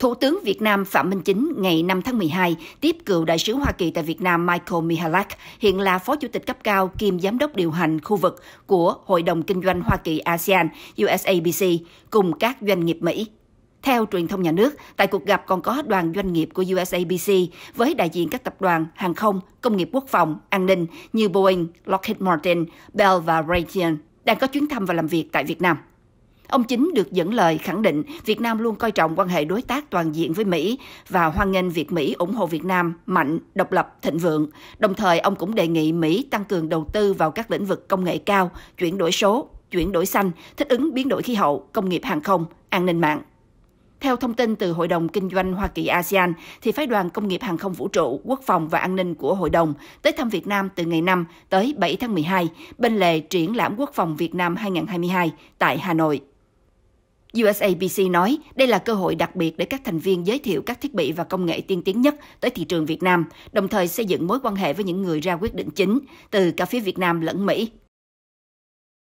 Thủ tướng Việt Nam Phạm Minh Chính ngày 5 tháng 12 tiếp cựu đại sứ Hoa Kỳ tại Việt Nam Michael Mihalak, hiện là phó chủ tịch cấp cao kiêm giám đốc điều hành khu vực của Hội đồng Kinh doanh Hoa Kỳ ASEAN USABC cùng các doanh nghiệp Mỹ. Theo truyền thông nhà nước, tại cuộc gặp còn có đoàn doanh nghiệp của USABC với đại diện các tập đoàn hàng không, công nghiệp quốc phòng, an ninh như Boeing, Lockheed Martin, Bell và Raytheon đang có chuyến thăm và làm việc tại Việt Nam. Ông Chính được dẫn lời khẳng định Việt Nam luôn coi trọng quan hệ đối tác toàn diện với Mỹ và hoan nghênh việc Mỹ ủng hộ Việt Nam mạnh, độc lập, thịnh vượng. Đồng thời, ông cũng đề nghị Mỹ tăng cường đầu tư vào các lĩnh vực công nghệ cao, chuyển đổi số, chuyển đổi xanh, thích ứng biến đổi khí hậu, công nghiệp hàng không, an ninh mạng. Theo thông tin từ Hội đồng Kinh doanh Hoa Kỳ ASEAN, thì Phái đoàn Công nghiệp Hàng không Vũ trụ, Quốc phòng và An ninh của Hội đồng tới thăm Việt Nam từ ngày 5 tới 7 tháng 12 bên lề triển lãm Quốc phòng Việt Nam 2022 tại Hà Nội. USABC nói đây là cơ hội đặc biệt để các thành viên giới thiệu các thiết bị và công nghệ tiên tiến nhất tới thị trường Việt Nam, đồng thời xây dựng mối quan hệ với những người ra quyết định chính từ cả phía Việt Nam lẫn Mỹ.